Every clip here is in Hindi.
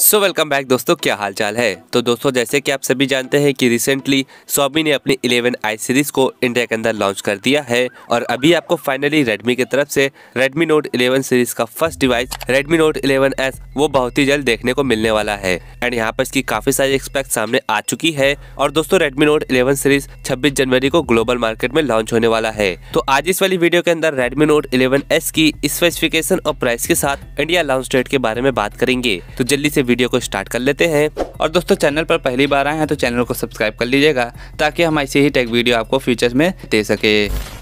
सो वेलकम बैक दोस्तों क्या हाल चाल है तो दोस्तों जैसे कि आप सभी जानते हैं कि रिसेंटली सोमी ने अपनी 11 आई सीरीज़ को इंडिया के अंदर लॉन्च कर दिया है और अभी आपको फाइनली रेडमी की तरफ से रेडमी नोट 11 सीरीज़ का first device Redmi Note 11s वो बहुत ही जल्द देखने को मिलने वाला है एंड यहाँ पर इसकी काफ़ी सारी एक्सपेक्ट सामने आ चुकी है और दोस्तों रेडमी नोट इलेवन सीरीज छब्बीस जनवरी को ग्लोबल मार्केट में लॉन्च होने वाला है तो आज इस वाली वीडियो के अंदर रेडमी नोट इलेवन की स्पेसिफिकेशन और प्राइस के साथ इंडिया लॉन्च डेट के बारे में बात करेंगे तो जल्दी से वीडियो को स्टार्ट कर लेते हैं और दोस्तों चैनल पर पहली बार आए हैं तो चैनल को सब्सक्राइब कर लीजिएगा ताकि हम ऐसे ही टेक वीडियो आपको फ्यूचर में दे सके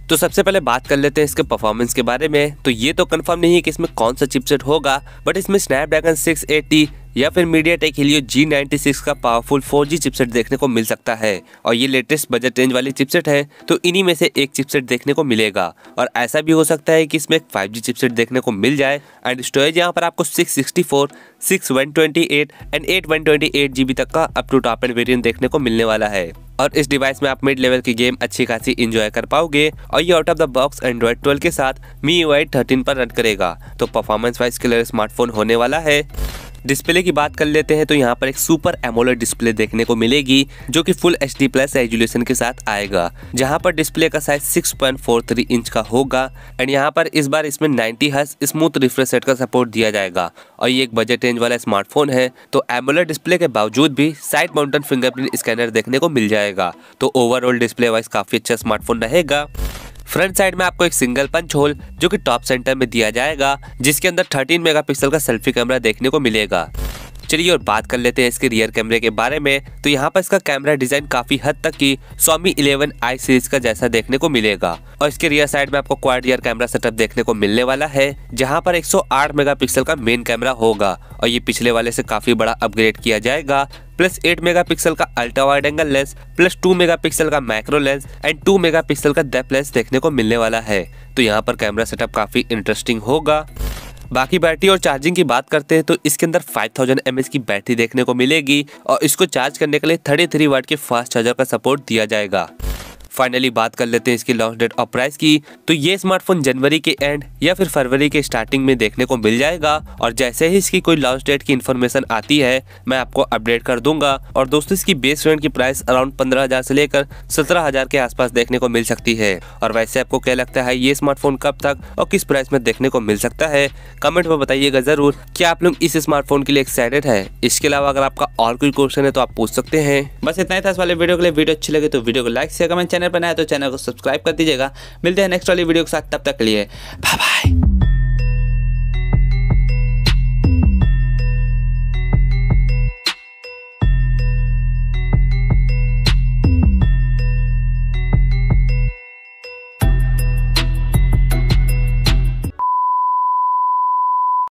तो सबसे पहले बात कर लेते हैं इसके परफॉर्मेंस के बारे में तो ये तो कंफर्म नहीं है कि इसमें कौन सा चिपसेट होगा बट इसमें स्नैपड्रैगन सिक्स एटी या फिर मीडिया टेक हिलियो जी का पावरफुल फोर चिपसेट देखने को मिल सकता है और ये लेटेस्ट बजट रेंज वाली चिपसेट है तो इन्हीं में से एक चिपसेट देखने को मिलेगा और ऐसा भी हो सकता है कि इसमें फाइव जी चिपसेट देखने को मिल जाए एंड स्टोरेज यहाँ पर आपको six sixty four six one twenty eight and eight one twenty eight G B तक का up to top end variant देखने को मिलने वाला है और इस डिवाइस में आप मिड लेवल की गेम अच्छी खासी इंजॉय कर पाओगे और ये out of the box Android twelve के साथ मी वाई थर्टीन पर रन करेगा तो परफॉर्मेंस वाइज क्लियर स्मार्टफोन होने वाला है डिस्प्ले की बात कर लेते हैं तो यहाँ पर एक सुपर एमोलर डिस्प्ले देखने को मिलेगी जो कि full H D plus resolution के साथ आएगा जहाँ पर डिस्प्ले का साइज 6.43 इंच का होगा एंड यहाँ पर इस बार इसमें 90 हर्स स्मूथ रिफ्रेश रेट का सपोर्ट दिया जाएगा और ये एक बजट रेंज वाला स्मार्टफोन है तो एमोलर डिस्प्ले के बावजूद भी साइड माउंटेन फिंगरप्रिंट स्कैनर देखने को मिल जाएगा तो ओवरऑल डिस्प्ले वाइज काफी अच्छा स्मार्टफोन रहेगा फ्रंट साइड में आपको एक सिंगल पंच होल जो कि टॉप सेंटर में दिया जाएगा जिसके अंदर 13 मेगापिक्सल का सेल्फी कैमरा देखने को मिलेगा चलिए और बात कर लेते हैं इसके रियर कैमरे के बारे में तो यहाँ पर इसका कैमरा डिजाइन काफी हद तक की स्वामी 11 आई सीरीज का जैसा देखने को मिलेगा और इसके रियर साइड में आपको क्वाड रियर कैमरा सेटअप देखने को मिलने वाला है जहाँ पर 108 मेगापिक्सल का मेन कैमरा होगा और ये पिछले वाले से काफी बड़ा अपग्रेड किया जाएगा प्लस एट मेगा का ultra wide angle lens plus two mega का micro lens and two mega का डेप लेंस देखने को मिलने वाला है तो यहाँ पर कैमरा सेटअप काफी इंटरेस्टिंग होगा बाकी बैटरी और चार्जिंग की बात करते हैं तो इसके अंदर 5000 थाउजेंड की बैटरी देखने को मिलेगी और इसको चार्ज करने के लिए 33 थ्री वाट के फास्ट चार्जर का सपोर्ट दिया जाएगा फाइनली बात कर लेते हैं इसकी लॉन्च डेट और प्राइस की तो ये स्मार्टफोन जनवरी के एंड या फिर फरवरी के स्टार्टिंग में देखने को मिल जाएगा और जैसे ही इसकी कोई लॉन्च डेट की इन्फॉर्मेशन आती है मैं आपको अपडेट कर दूंगा और दोस्तों इसकी बेस रेंट की प्राइस अराउंड पंद्रह हजार से लेकर सत्रह हजार के आसपास देखने को मिल सकती है और वैसे आपको क्या लगता है ये स्मार्टफोन कब तक और किस प्राइस में देखने को मिल सकता है कमेंट में बताइएगा जरूर क्या आप लोग इस स्मार्टफोन के लिए एक्साइटेड है इसके अलावा अगर आपका और कोई क्वेश्चन है तो आप पूछ सकते हैं बस इतना ही था इस वाले वीडियो के लिए वीडियो अच्छी लगे तो वीडियो को लाइक से कमेंट चैनल चैनल पर नया तो चैनल को सब्सक्राइब कर दीजिएगा मिलते हैं नेक्स्ट वाली वीडियो के साथ तब तक लिए बाय बाय